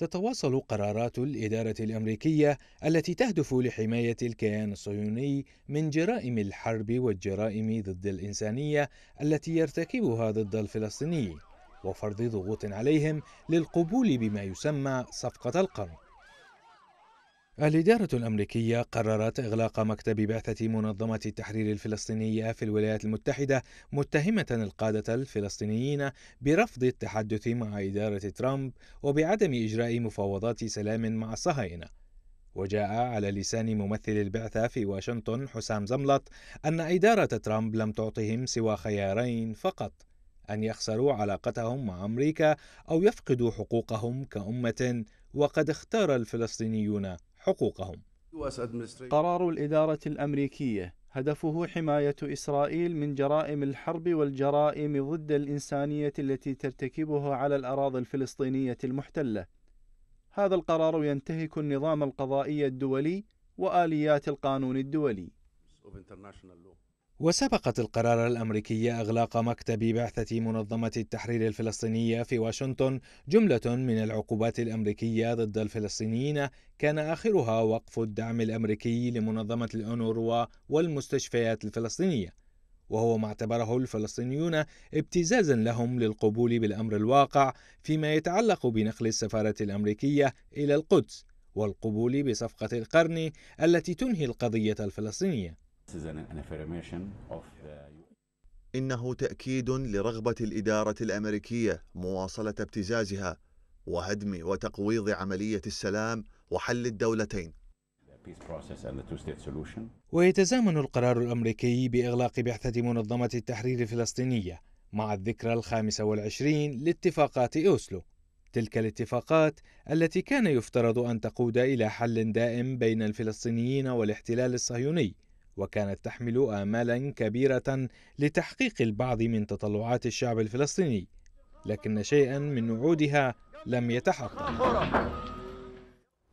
تتواصل قرارات الإدارة الأمريكية التي تهدف لحماية الكيان الصهيوني من جرائم الحرب والجرائم ضد الإنسانية التي يرتكبها ضد الفلسطينيين وفرض ضغوط عليهم للقبول بما يسمى صفقة القرن الإدارة الأمريكية قررت إغلاق مكتب بعثة منظمة التحرير الفلسطينية في الولايات المتحدة متهمة القادة الفلسطينيين برفض التحدث مع إدارة ترامب وبعدم إجراء مفاوضات سلام مع الصهاينة وجاء على لسان ممثل البعثة في واشنطن حسام زملط أن إدارة ترامب لم تعطهم سوى خيارين فقط أن يخسروا علاقتهم مع أمريكا أو يفقدوا حقوقهم كأمة وقد اختار الفلسطينيون حقوقهم. قرار الإدارة الأمريكية هدفه حماية إسرائيل من جرائم الحرب والجرائم ضد الإنسانية التي ترتكبها على الأراضي الفلسطينية المحتلة. هذا القرار ينتهك النظام القضائي الدولي وآليات القانون الدولي. وسبقت القرار الأمريكي إغلاق مكتب بعثة منظمة التحرير الفلسطينية في واشنطن جملة من العقوبات الأمريكية ضد الفلسطينيين كان آخرها وقف الدعم الأمريكي لمنظمة الأونروا والمستشفيات الفلسطينية وهو ما اعتبره الفلسطينيون ابتزازا لهم للقبول بالأمر الواقع فيما يتعلق بنقل السفارة الأمريكية إلى القدس والقبول بصفقة القرن التي تنهي القضية الفلسطينية E. إنه تأكيد لرغبة الإدارة الأمريكية مواصلة ابتزازها وهدم وتقويض عملية السلام وحل الدولتين ويتزامن القرار الأمريكي بإغلاق بعثة منظمة التحرير الفلسطينية مع الذكرى الخامسة والعشرين لاتفاقات أوسلو تلك الاتفاقات التي كان يفترض أن تقود إلى حل دائم بين الفلسطينيين والاحتلال الصهيوني وكانت تحمل آمالا كبيرة لتحقيق البعض من تطلعات الشعب الفلسطيني لكن شيئا من وعودها لم يتحقق